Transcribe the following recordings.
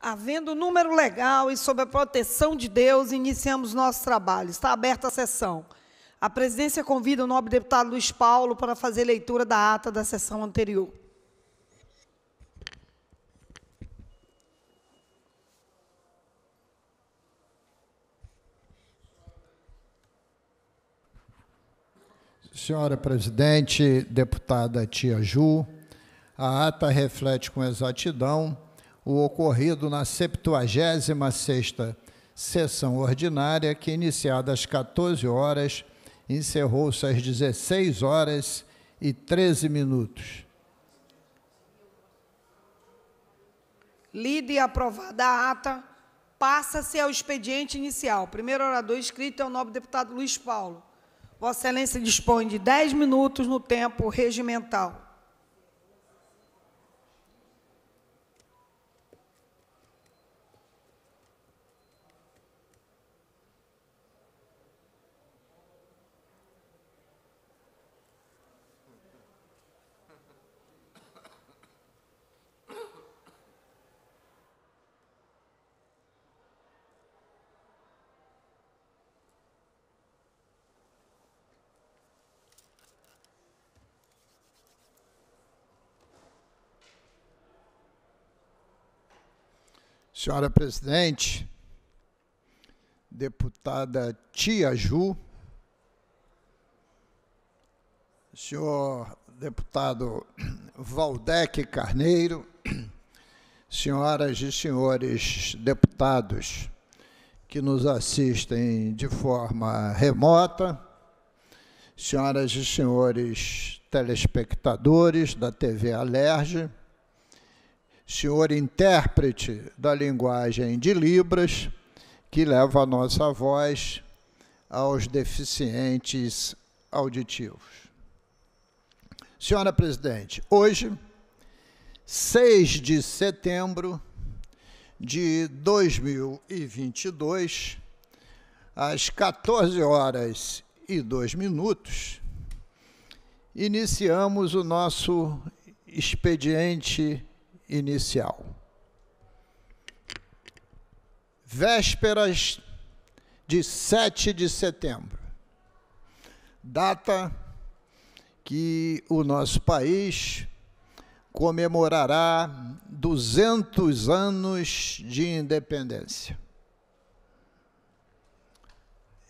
Havendo número legal e sob a proteção de Deus, iniciamos nosso trabalho. Está aberta a sessão. A presidência convida o nobre deputado Luiz Paulo para fazer leitura da ata da sessão anterior. Senhora presidente, deputada Tia Ju, a ata reflete com exatidão o ocorrido na 76ª sessão ordinária, que iniciada às 14 horas, encerrou-se às 16 horas e 13 minutos. Lida e aprovada a ata, passa-se ao expediente inicial. Primeiro orador inscrito é o nobre deputado Luiz Paulo. Vossa Excelência dispõe de 10 minutos no tempo regimental. Senhora presidente, deputada Tia Ju, senhor deputado Valdec Carneiro, senhoras e senhores deputados que nos assistem de forma remota, senhoras e senhores telespectadores da TV Alerge, senhor intérprete da linguagem de Libras, que leva a nossa voz aos deficientes auditivos. Senhora presidente, hoje, 6 de setembro de 2022, às 14 horas e 2 minutos, iniciamos o nosso expediente inicial. Vésperas de 7 de setembro, data que o nosso país comemorará 200 anos de independência.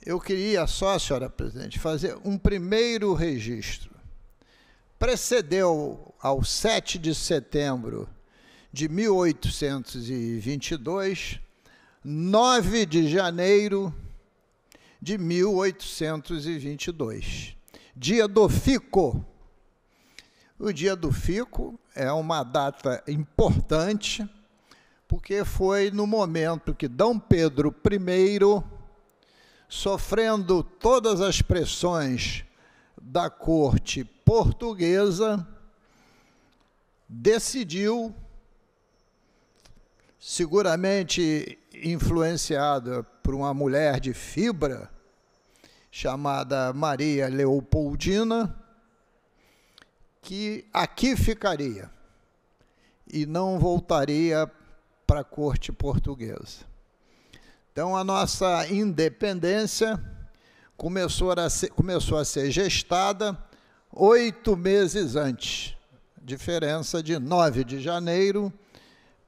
Eu queria só, senhora presidente, fazer um primeiro registro. Precedeu ao 7 de setembro de 1822, 9 de janeiro de 1822, dia do Fico. O dia do Fico é uma data importante, porque foi no momento que Dom Pedro I, sofrendo todas as pressões da corte portuguesa, decidiu seguramente influenciada por uma mulher de fibra chamada Maria Leopoldina, que aqui ficaria e não voltaria para a corte portuguesa. Então, a nossa independência começou a ser, começou a ser gestada oito meses antes, diferença de 9 de janeiro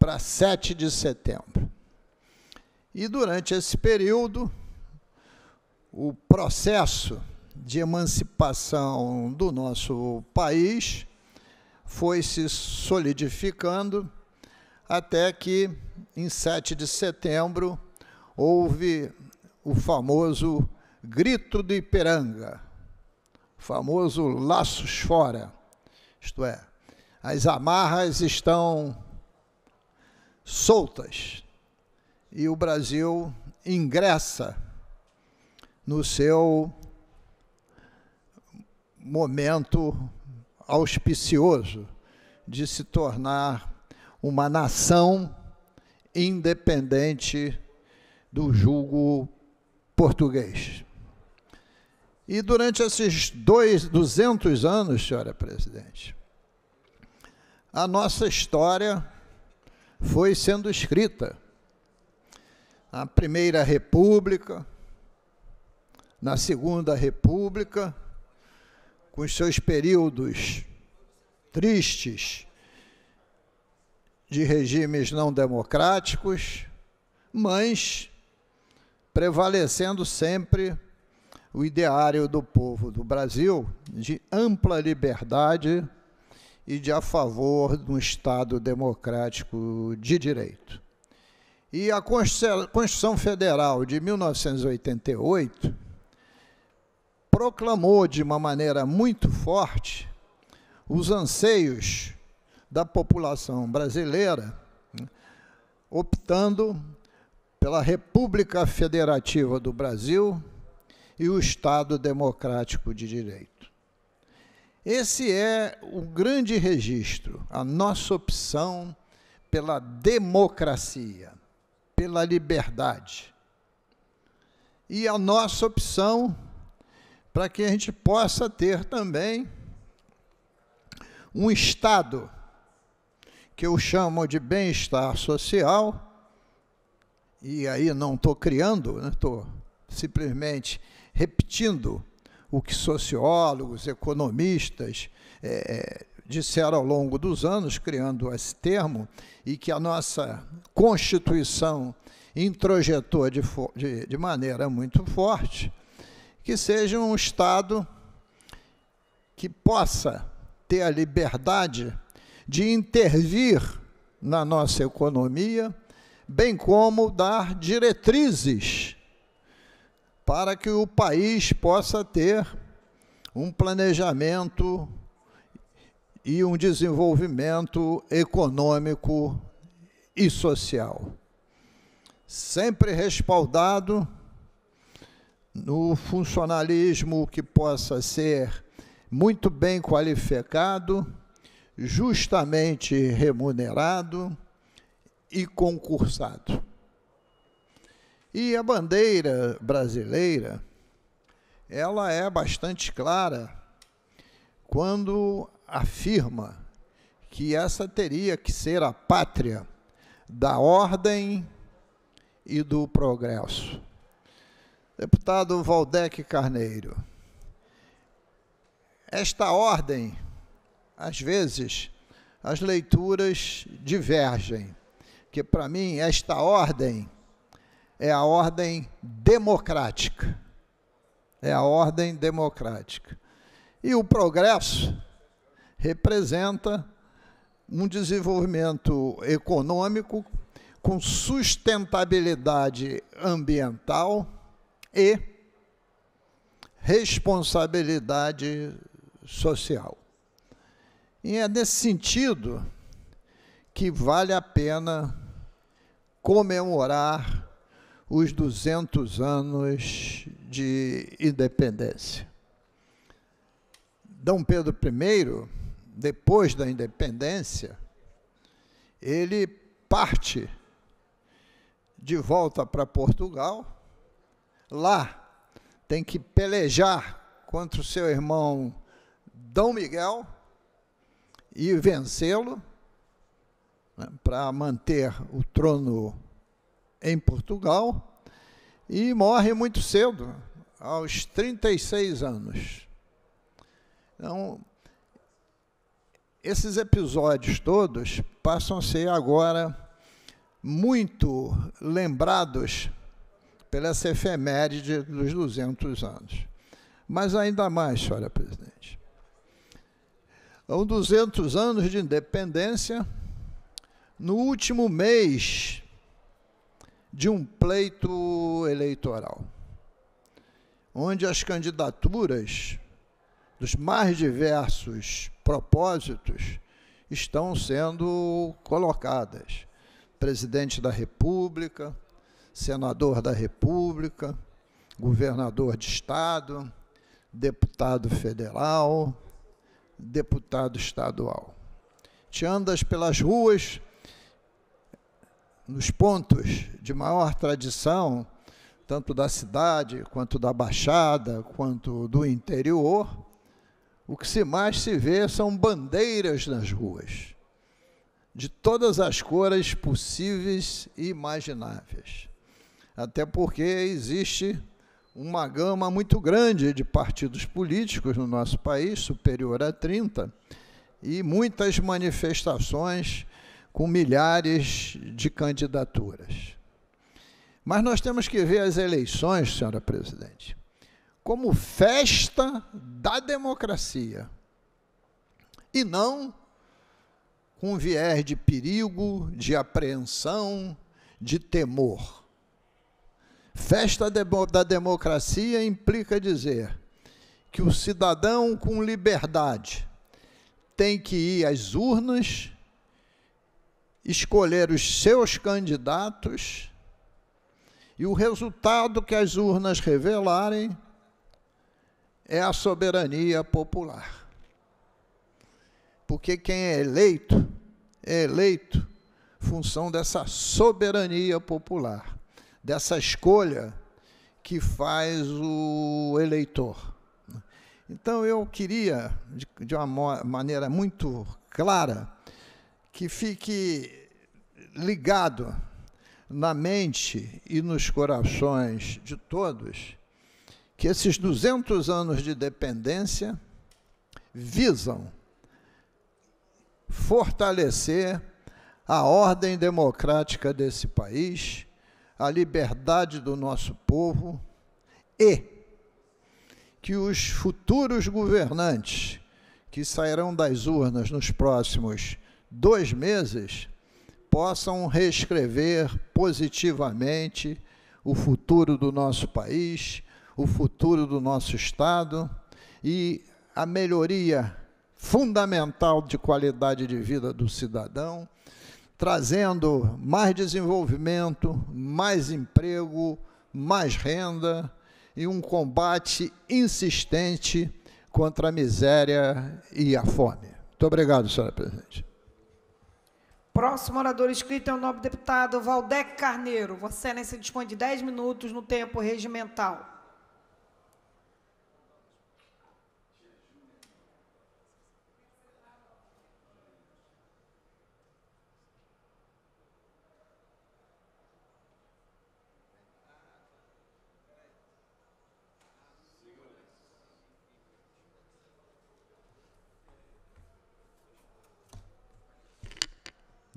para 7 de setembro. E durante esse período, o processo de emancipação do nosso país foi se solidificando até que, em 7 de setembro, houve o famoso grito do Iperanga, famoso laços fora, isto é, as amarras estão soltas e o Brasil ingressa no seu momento auspicioso de se tornar uma nação independente do julgo português. E durante esses dois, 200 anos, senhora presidente, a nossa história foi sendo escrita. Na Primeira República, na Segunda República, com seus períodos tristes de regimes não democráticos, mas prevalecendo sempre o ideário do povo do Brasil de ampla liberdade e de a favor de um Estado democrático de direito. E a Constituição Federal de 1988 proclamou de uma maneira muito forte os anseios da população brasileira, né, optando pela República Federativa do Brasil e o Estado Democrático de Direito. Esse é o grande registro, a nossa opção pela democracia, pela liberdade. E a nossa opção para que a gente possa ter também um Estado que eu chamo de bem-estar social, e aí não estou criando, estou né, simplesmente repetindo o que sociólogos, economistas é, é, disseram ao longo dos anos, criando esse termo, e que a nossa Constituição introjetou de, de, de maneira muito forte, que seja um Estado que possa ter a liberdade de intervir na nossa economia, bem como dar diretrizes para que o país possa ter um planejamento e um desenvolvimento econômico e social. Sempre respaldado no funcionalismo que possa ser muito bem qualificado, justamente remunerado e concursado. E a bandeira brasileira, ela é bastante clara quando afirma que essa teria que ser a pátria da ordem e do progresso. Deputado Valdec Carneiro, esta ordem, às vezes, as leituras divergem, que para mim esta ordem é a ordem democrática. É a ordem democrática. E o progresso representa um desenvolvimento econômico com sustentabilidade ambiental e responsabilidade social. E é nesse sentido que vale a pena comemorar os 200 anos de independência. Dom Pedro I, depois da independência, ele parte de volta para Portugal. Lá tem que pelejar contra o seu irmão Dom Miguel e vencê-lo né, para manter o trono em Portugal e morre muito cedo, aos 36 anos. Então, esses episódios todos passam a ser agora muito lembrados pela efeméride dos 200 anos. Mas ainda mais, senhora presidente. São então, 200 anos de independência. No último mês de um pleito eleitoral, onde as candidaturas dos mais diversos propósitos estão sendo colocadas. Presidente da República, senador da República, governador de Estado, deputado federal, deputado estadual. Te andas pelas ruas nos pontos de maior tradição, tanto da cidade, quanto da Baixada, quanto do interior, o que se mais se vê são bandeiras nas ruas, de todas as cores possíveis e imagináveis. Até porque existe uma gama muito grande de partidos políticos no nosso país, superior a 30, e muitas manifestações com milhares de candidaturas. Mas nós temos que ver as eleições, senhora presidente, como festa da democracia e não com viés de perigo, de apreensão, de temor. Festa da democracia implica dizer que o cidadão com liberdade tem que ir às urnas escolher os seus candidatos e o resultado que as urnas revelarem é a soberania popular. Porque quem é eleito, é eleito função dessa soberania popular, dessa escolha que faz o eleitor. Então eu queria, de uma maneira muito clara, que fique ligado na mente e nos corações de todos que esses 200 anos de dependência visam fortalecer a ordem democrática desse país, a liberdade do nosso povo e que os futuros governantes que sairão das urnas nos próximos dois meses, possam reescrever positivamente o futuro do nosso país, o futuro do nosso Estado e a melhoria fundamental de qualidade de vida do cidadão, trazendo mais desenvolvimento, mais emprego, mais renda e um combate insistente contra a miséria e a fome. Muito obrigado, senhora presidente. Próximo orador escrito é o nobre deputado Valdec Carneiro. Você se dispõe de 10 minutos no tempo regimental.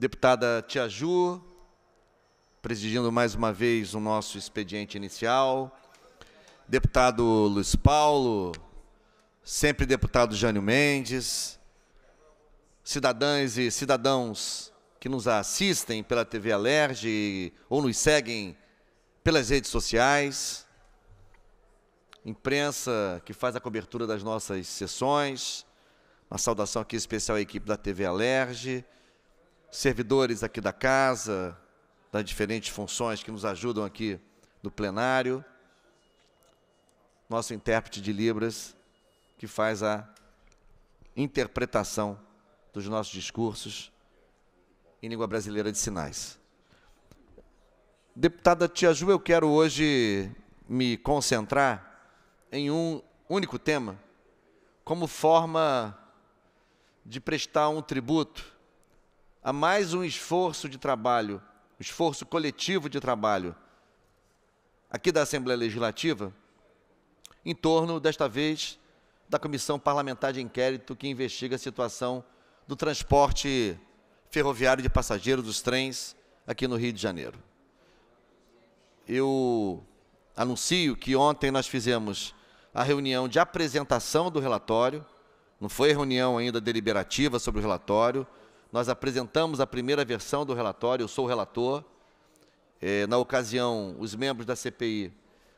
Deputada Tia Ju, presidindo mais uma vez o nosso expediente inicial. Deputado Luiz Paulo, sempre deputado Jânio Mendes, cidadãs e cidadãos que nos assistem pela TV Alerj ou nos seguem pelas redes sociais, imprensa que faz a cobertura das nossas sessões, uma saudação aqui especial à equipe da TV Alerj, servidores aqui da casa, das diferentes funções que nos ajudam aqui no plenário, nosso intérprete de Libras, que faz a interpretação dos nossos discursos em língua brasileira de sinais. Deputada Tia Ju, eu quero hoje me concentrar em um único tema, como forma de prestar um tributo a mais um esforço de trabalho, um esforço coletivo de trabalho aqui da Assembleia Legislativa, em torno, desta vez, da Comissão Parlamentar de Inquérito que investiga a situação do transporte ferroviário de passageiros dos trens aqui no Rio de Janeiro. Eu anuncio que ontem nós fizemos a reunião de apresentação do relatório, não foi reunião ainda deliberativa sobre o relatório, nós apresentamos a primeira versão do relatório, eu sou o relator. É, na ocasião, os membros da CPI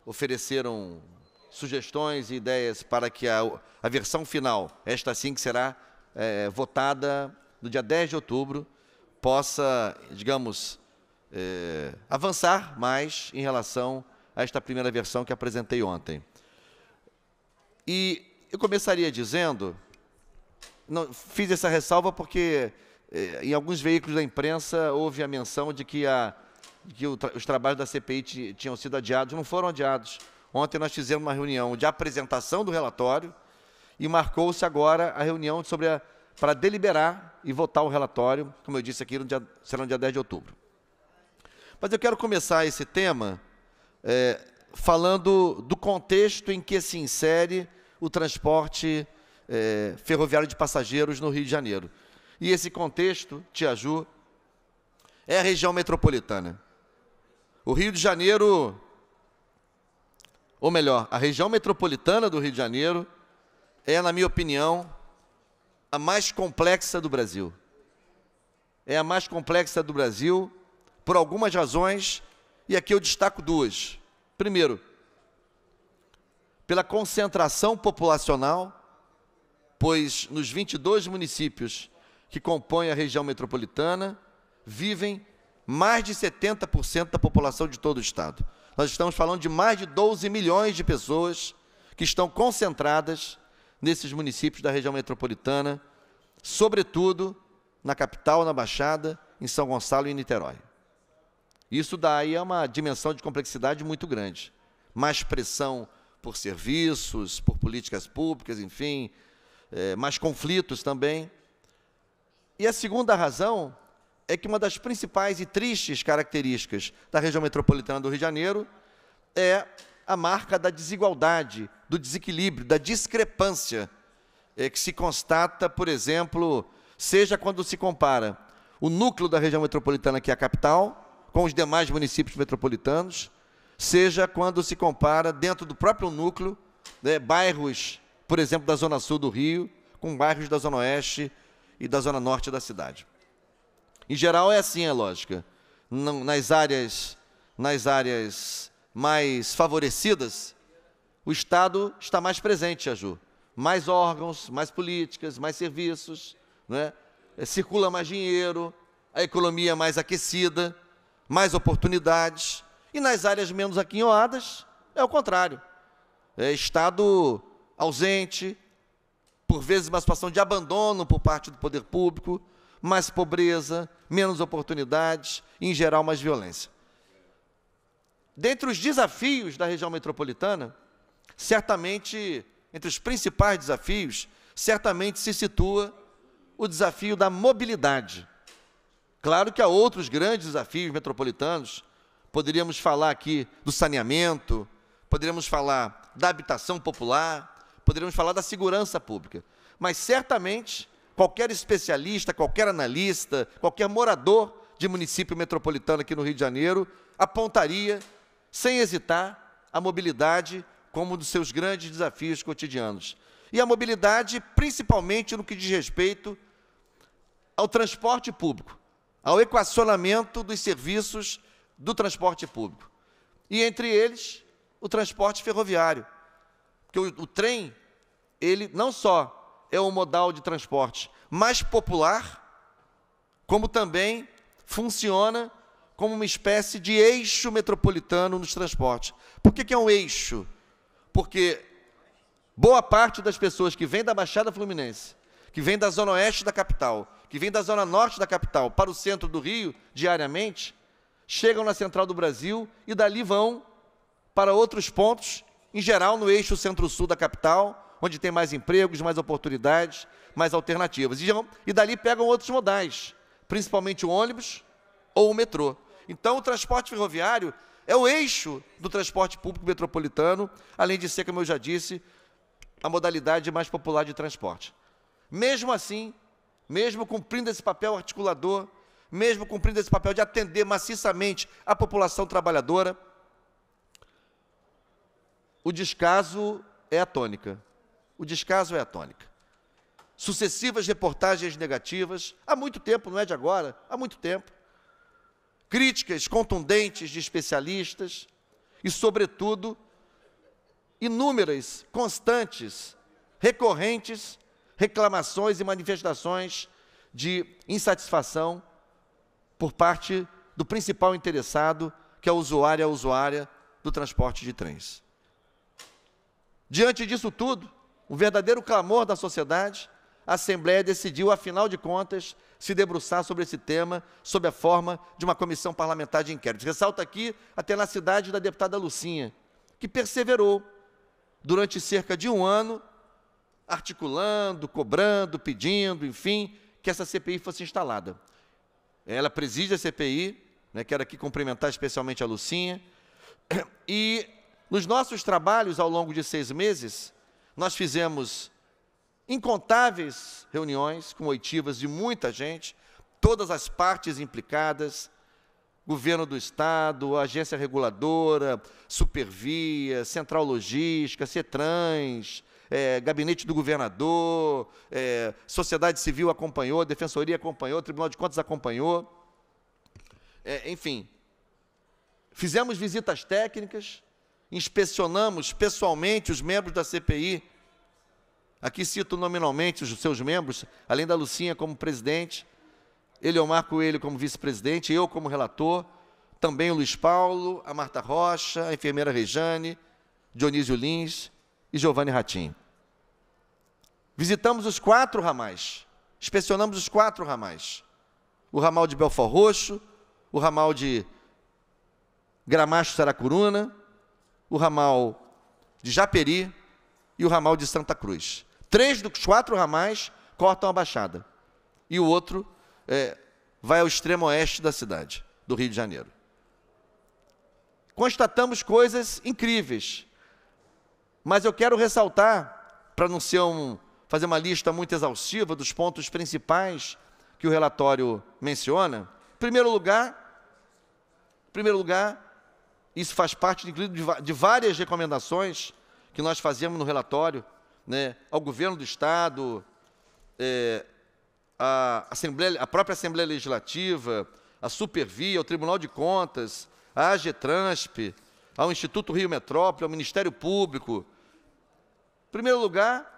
ofereceram sugestões e ideias para que a, a versão final, esta sim que será é, votada no dia 10 de outubro, possa, digamos, é, avançar mais em relação a esta primeira versão que apresentei ontem. E eu começaria dizendo, não, fiz essa ressalva porque eh, em alguns veículos da imprensa houve a menção de que, a, que o, os trabalhos da CPI tinham sido adiados, não foram adiados. Ontem nós fizemos uma reunião de apresentação do relatório e marcou-se agora a reunião sobre a, para deliberar e votar o relatório, como eu disse aqui, no dia, será no dia 10 de outubro. Mas eu quero começar esse tema é, falando do contexto em que se insere o transporte é, ferroviário de passageiros no Rio de Janeiro. E esse contexto, Tiaju, é a região metropolitana. O Rio de Janeiro, ou melhor, a região metropolitana do Rio de Janeiro é, na minha opinião, a mais complexa do Brasil. É a mais complexa do Brasil por algumas razões, e aqui eu destaco duas. Primeiro, pela concentração populacional, pois nos 22 municípios que compõem a região metropolitana, vivem mais de 70% da população de todo o Estado. Nós estamos falando de mais de 12 milhões de pessoas que estão concentradas nesses municípios da região metropolitana, sobretudo na capital, na Baixada, em São Gonçalo e em Niterói. Isso daí é uma dimensão de complexidade muito grande. Mais pressão por serviços, por políticas públicas, enfim, é, mais conflitos também. E a segunda razão é que uma das principais e tristes características da região metropolitana do Rio de Janeiro é a marca da desigualdade, do desequilíbrio, da discrepância é, que se constata, por exemplo, seja quando se compara o núcleo da região metropolitana, que é a capital, com os demais municípios metropolitanos, seja quando se compara dentro do próprio núcleo, né, bairros, por exemplo, da zona sul do Rio, com bairros da zona oeste e da zona norte da cidade. Em geral é assim a é lógica. Nas áreas, nas áreas mais favorecidas, o Estado está mais presente, Aju. Mais órgãos, mais políticas, mais serviços, né? É, circula mais dinheiro, a economia é mais aquecida, mais oportunidades. E nas áreas menos aquinhoadas, é o contrário. É Estado ausente, por vezes uma situação de abandono por parte do poder público, mais pobreza, menos oportunidades e, em geral, mais violência. Dentre os desafios da região metropolitana, certamente, entre os principais desafios, certamente se situa o desafio da mobilidade. Claro que há outros grandes desafios metropolitanos, poderíamos falar aqui do saneamento, poderíamos falar da habitação popular, poderíamos falar da segurança pública. Mas certamente qualquer especialista, qualquer analista, qualquer morador de município metropolitano aqui no Rio de Janeiro apontaria, sem hesitar, a mobilidade como um dos seus grandes desafios cotidianos. E a mobilidade, principalmente no que diz respeito ao transporte público, ao equacionamento dos serviços do transporte público. E entre eles, o transporte ferroviário, que o, o trem, ele não só é um modal de transporte mais popular, como também funciona como uma espécie de eixo metropolitano nos transportes. Por que, que é um eixo? Porque boa parte das pessoas que vêm da Baixada Fluminense, que vêm da zona oeste da capital, que vêm da zona norte da capital para o centro do Rio diariamente, chegam na central do Brasil e dali vão para outros pontos em geral no eixo centro-sul da capital, onde tem mais empregos, mais oportunidades, mais alternativas. E, e dali pegam outros modais, principalmente o ônibus ou o metrô. Então, o transporte ferroviário é o eixo do transporte público metropolitano, além de ser, como eu já disse, a modalidade mais popular de transporte. Mesmo assim, mesmo cumprindo esse papel articulador, mesmo cumprindo esse papel de atender maciçamente a população trabalhadora, o descaso é a tônica. O descaso é a tônica. Sucessivas reportagens negativas, há muito tempo, não é de agora, há muito tempo. Críticas contundentes de especialistas e, sobretudo, inúmeras, constantes, recorrentes reclamações e manifestações de insatisfação por parte do principal interessado, que é o usuário e a usuária do transporte de trens. Diante disso tudo, o verdadeiro clamor da sociedade, a Assembleia decidiu, afinal de contas, se debruçar sobre esse tema, sob a forma de uma comissão parlamentar de inquérito. Ressalta aqui a tenacidade da deputada Lucinha, que perseverou durante cerca de um ano, articulando, cobrando, pedindo, enfim, que essa CPI fosse instalada. Ela preside a CPI, né, quero aqui cumprimentar especialmente a Lucinha, e nos nossos trabalhos ao longo de seis meses, nós fizemos incontáveis reuniões com oitivas de muita gente, todas as partes implicadas, governo do Estado, agência reguladora, supervia, central logística, CETRANS, é, gabinete do governador, é, sociedade civil acompanhou, defensoria acompanhou, Tribunal de Contas acompanhou. É, enfim, fizemos visitas técnicas, inspecionamos pessoalmente os membros da CPI. Aqui cito nominalmente os seus membros, além da Lucinha como presidente, Eliomar Coelho como vice-presidente, eu como relator, também o Luiz Paulo, a Marta Rocha, a enfermeira Rejane, Dionísio Lins e Giovanni Ratinho. Visitamos os quatro ramais, inspecionamos os quatro ramais. O ramal de Belfort Roxo, o ramal de Gramacho Saracuruna, o ramal de Japeri e o ramal de Santa Cruz. Três dos quatro ramais cortam a Baixada. E o outro é, vai ao extremo oeste da cidade, do Rio de Janeiro. Constatamos coisas incríveis. Mas eu quero ressaltar, para não ser um, fazer uma lista muito exaustiva dos pontos principais que o relatório menciona. Em primeiro lugar, em primeiro lugar, isso faz parte de várias recomendações que nós fazemos no relatório né, ao governo do Estado, é, a, Assembleia, a própria Assembleia Legislativa, a Supervia, ao Tribunal de Contas, à AGTRANSP, ao Instituto Rio Metrópole, ao Ministério Público. Em primeiro lugar,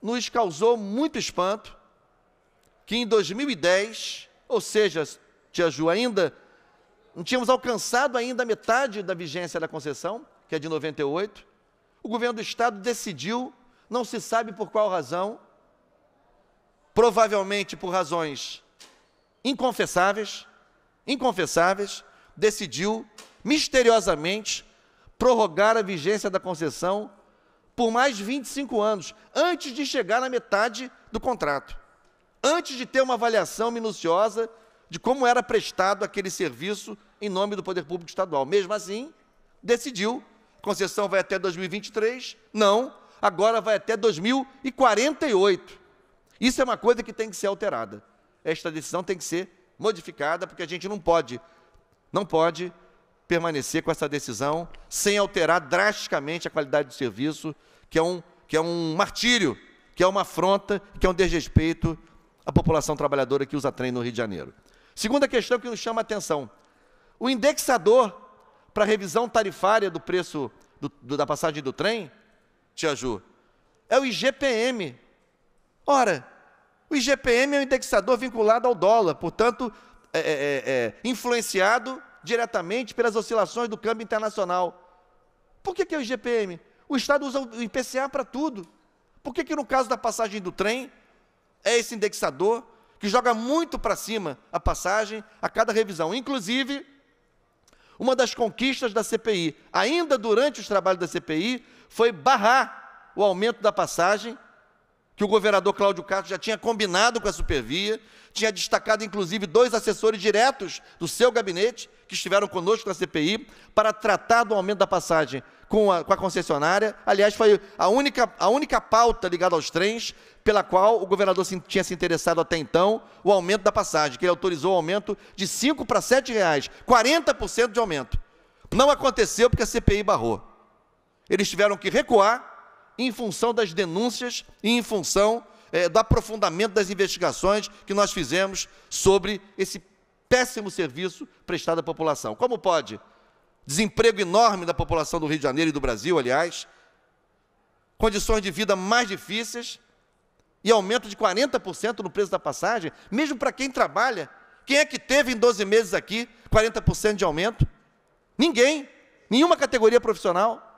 nos causou muito espanto que em 2010, ou seja, Tia Ju, ainda não tínhamos alcançado ainda a metade da vigência da concessão, que é de 98. O governo do estado decidiu, não se sabe por qual razão, provavelmente por razões inconfessáveis, inconfessáveis, decidiu misteriosamente prorrogar a vigência da concessão por mais 25 anos, antes de chegar na metade do contrato, antes de ter uma avaliação minuciosa de como era prestado aquele serviço em nome do poder público estadual. Mesmo assim, decidiu, concessão vai até 2023, não, agora vai até 2048. Isso é uma coisa que tem que ser alterada. Esta decisão tem que ser modificada, porque a gente não pode, não pode permanecer com essa decisão sem alterar drasticamente a qualidade do serviço, que é um, que é um martírio, que é uma afronta, que é um desrespeito à população trabalhadora que usa trem no Rio de Janeiro. Segunda questão que nos chama a atenção: o indexador para revisão tarifária do preço do, do, da passagem do trem, Tia Ju, é o IGPM. Ora, o IGPM é um indexador vinculado ao dólar, portanto, é, é, é, é, influenciado diretamente pelas oscilações do câmbio internacional. Por que, que é o IGPM? O Estado usa o IPCA para tudo. Por que, que no caso da passagem do trem é esse indexador que joga muito para cima a passagem a cada revisão. Inclusive, uma das conquistas da CPI, ainda durante os trabalhos da CPI, foi barrar o aumento da passagem que o governador Cláudio Castro já tinha combinado com a Supervia, tinha destacado inclusive dois assessores diretos do seu gabinete, que estiveram conosco na CPI, para tratar do aumento da passagem com a, com a concessionária. Aliás, foi a única, a única pauta ligada aos trens pela qual o governador se, tinha se interessado até então, o aumento da passagem, que ele autorizou o aumento de 5 para R$ 7,00, 40% de aumento. Não aconteceu porque a CPI barrou. Eles tiveram que recuar em função das denúncias e em função é, do aprofundamento das investigações que nós fizemos sobre esse péssimo serviço prestado à população. Como pode? Desemprego enorme da população do Rio de Janeiro e do Brasil, aliás, condições de vida mais difíceis e aumento de 40% no preço da passagem, mesmo para quem trabalha. Quem é que teve em 12 meses aqui 40% de aumento? Ninguém, nenhuma categoria profissional.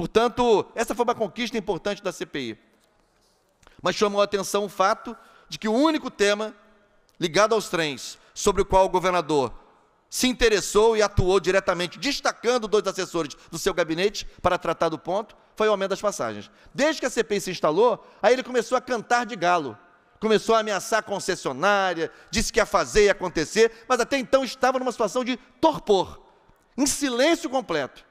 Portanto, essa foi uma conquista importante da CPI. Mas chamou a atenção o fato de que o único tema ligado aos trens sobre o qual o governador se interessou e atuou diretamente, destacando dois assessores do seu gabinete para tratar do ponto, foi o aumento das passagens. Desde que a CPI se instalou, aí ele começou a cantar de galo. Começou a ameaçar a concessionária, disse que ia fazer e acontecer, mas até então estava numa situação de torpor, em silêncio completo.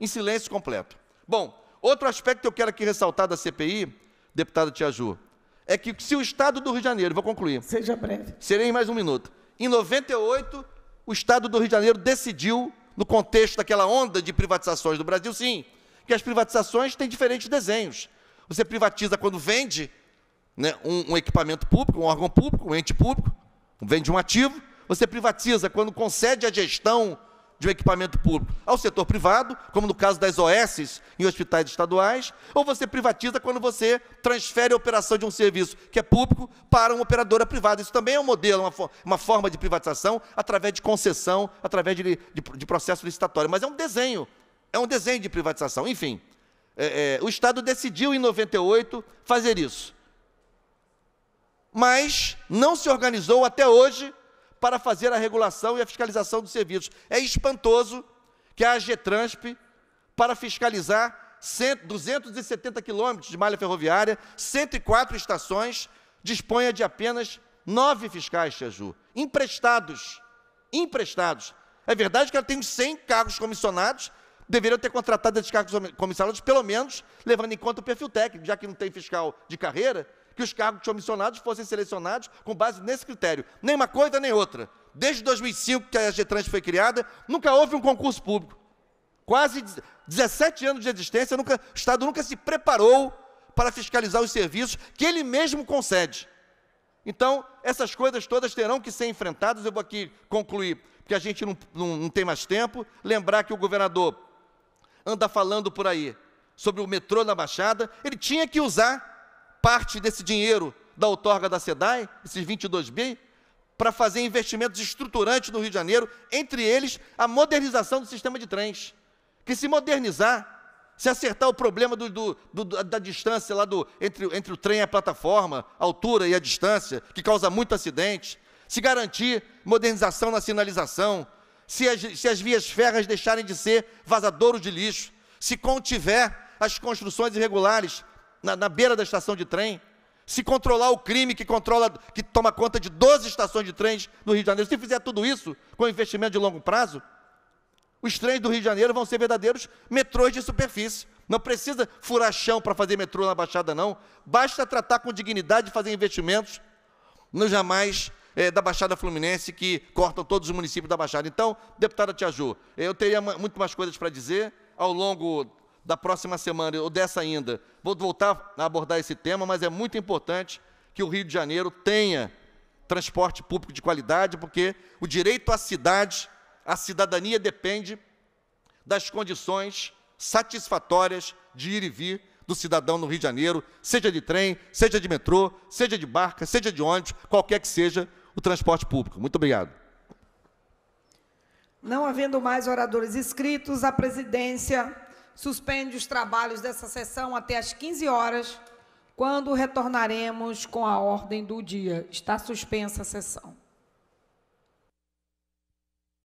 Em silêncio completo. Bom, outro aspecto que eu quero aqui ressaltar da CPI, deputado Tiaju, é que se o Estado do Rio de Janeiro, vou concluir. Seja breve. Serei em mais um minuto. Em 98, o Estado do Rio de Janeiro decidiu, no contexto daquela onda de privatizações do Brasil, sim, que as privatizações têm diferentes desenhos. Você privatiza quando vende né, um, um equipamento público, um órgão público, um ente público, vende um ativo. Você privatiza quando concede a gestão de um equipamento público ao setor privado, como no caso das OS em hospitais estaduais, ou você privatiza quando você transfere a operação de um serviço que é público para uma operadora privada. Isso também é um modelo, uma, uma forma de privatização através de concessão, através de, de, de, processo licitatório. Mas é um desenho, é um desenho de privatização. Enfim, é, é, o Estado decidiu em 98 fazer isso. Mas não se organizou até hoje para fazer a regulação e a fiscalização dos serviços. É espantoso que a Agetransp, para fiscalizar 100, 270 quilômetros de malha ferroviária, 104 estações, disponha de apenas nove fiscais, Cheju, emprestados, emprestados. É verdade que ela tem uns 100 cargos comissionados, deveriam ter contratado esses cargos comissionados, pelo menos levando em conta o perfil técnico, já que não tem fiscal de carreira, que os cargos comissionados fossem selecionados com base nesse critério. Nem uma coisa, nem outra. Desde 2005 que a Getrans foi criada, nunca houve um concurso público. Quase 17 anos de existência, nunca, o Estado nunca se preparou para fiscalizar os serviços que ele mesmo concede. Então, essas coisas todas terão que ser enfrentadas. Eu vou aqui concluir, porque a gente não, não, não tem mais tempo. Lembrar que o governador anda falando por aí sobre o metrô na Baixada, ele tinha que usar parte desse dinheiro da outorga da SEDAI, esses 22 bi, para fazer investimentos estruturantes no Rio de Janeiro, entre eles a modernização do sistema de trens. Que se modernizar, se acertar o problema do, do, do, da distância lá do, entre, entre o trem e a plataforma, a altura e a distância, que causa muito acidente, se garantir modernização na sinalização, se as, se as vias férreas deixarem de ser vazadouro de lixo, se contiver as construções irregulares na, na beira da estação de trem, se controlar o crime que controla, que toma conta de 12 estações de trens no Rio de Janeiro, se fizer tudo isso com investimento de longo prazo, os trens do Rio de Janeiro vão ser verdadeiros metrôs de superfície. Não precisa furar chão para fazer metrô na Baixada, não. Basta tratar com dignidade e fazer investimentos no jamais é, da Baixada Fluminense, que cortam todos os municípios da Baixada. Então, deputada Tiaju, eu teria muito mais coisas para dizer ao longo da próxima semana, ou dessa ainda, vou voltar a abordar esse tema, mas é muito importante que o Rio de Janeiro tenha transporte público de qualidade, porque o direito à cidade, à cidadania depende das condições satisfatórias de ir e vir do cidadão no Rio de Janeiro, seja de trem, seja de metrô, seja de barca, seja de ônibus, qualquer que seja o transporte público. Muito obrigado. Não havendo mais oradores inscritos, a presidência suspende os trabalhos dessa sessão até às 15 horas, quando retornaremos com a ordem do dia. Está suspensa a sessão.